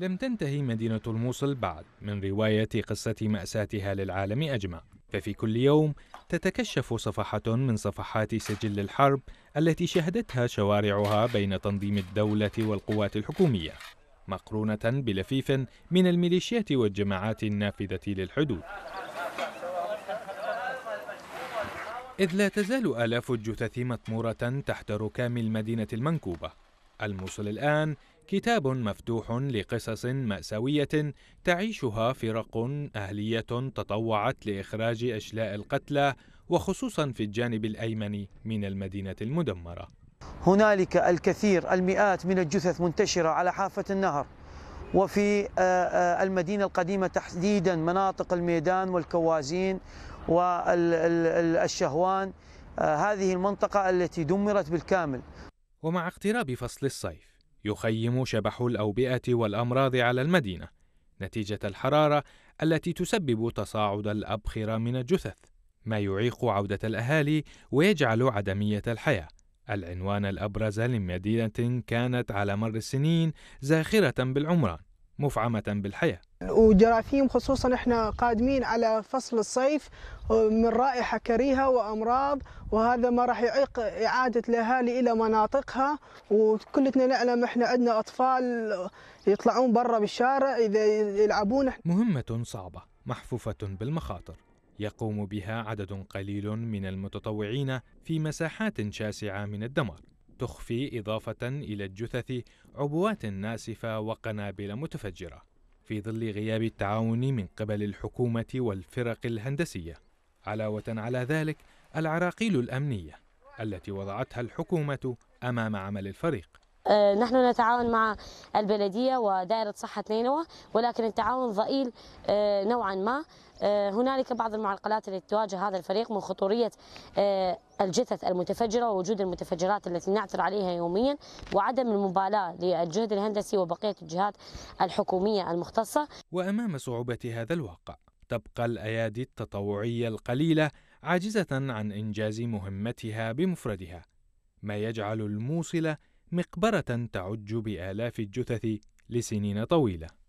لم تنتهي مدينة الموصل بعد من رواية قصة مأساتها للعالم أجمع ففي كل يوم تتكشف صفحة من صفحات سجل الحرب التي شهدتها شوارعها بين تنظيم الدولة والقوات الحكومية مقرونة بلفيف من الميليشيات والجماعات النافذة للحدود إذ لا تزال آلاف الجثث مطمورة تحت ركام المدينة المنكوبة الموصل الآن كتاب مفتوح لقصص مأساوية تعيشها فرق أهلية تطوعت لإخراج أشلاء القتلى وخصوصا في الجانب الأيمن من المدينة المدمرة. هنالك الكثير المئات من الجثث منتشرة على حافة النهر وفي آه، آه، المدينة القديمة تحديدا مناطق الميدان والكوازين والشهوان آه، هذه المنطقة التي دمرت بالكامل. ومع اقتراب فصل الصيف يخيم شبح الأوبئة والأمراض على المدينة نتيجة الحرارة التي تسبب تصاعد الأبخرة من الجثث، ما يعيق عودة الأهالي ويجعل عدمية الحياة. العنوان الأبرز لمدينة كانت على مر السنين زاخرة بالعمران، مفعمة بالحياة. وجراثيم خصوصا احنا قادمين على فصل الصيف آه، من رائحه كريهه وامراض وهذا ما راح يعيق اعاده الاهالي الى مناطقها وكلنا نعلم احنا عندنا اطفال يطلعون برا بالشارع اذا يلعبون مهمه صعبه محفوفه بالمخاطر يقوم بها عدد قليل من المتطوعين في مساحات شاسعه من الدمار تخفي اضافه الى الجثث عبوات ناسفه وقنابل متفجره في ظل غياب التعاون من قبل الحكومة والفرق الهندسية. علاوة على ذلك العراقيل الأمنية التي وضعتها الحكومة أمام عمل الفريق. أه، نحن نتعاون مع البلدية ودائرة صحة نينوى ولكن التعاون ضئيل أه، نوعا ما آه، هنالك بعض المعرقلات التي تواجه هذا الفريق من خطورية آه، الجثث المتفجرة ووجود المتفجرات التي نعثر عليها يوميا وعدم المبالاة للجهد الهندسي وبقية الجهات الحكومية المختصة وأمام صعوبة هذا الواقع تبقى الأيادي التطوعية القليلة عاجزة عن إنجاز مهمتها بمفردها ما يجعل الموصل مقبرة تعج بآلاف الجثث لسنين طويلة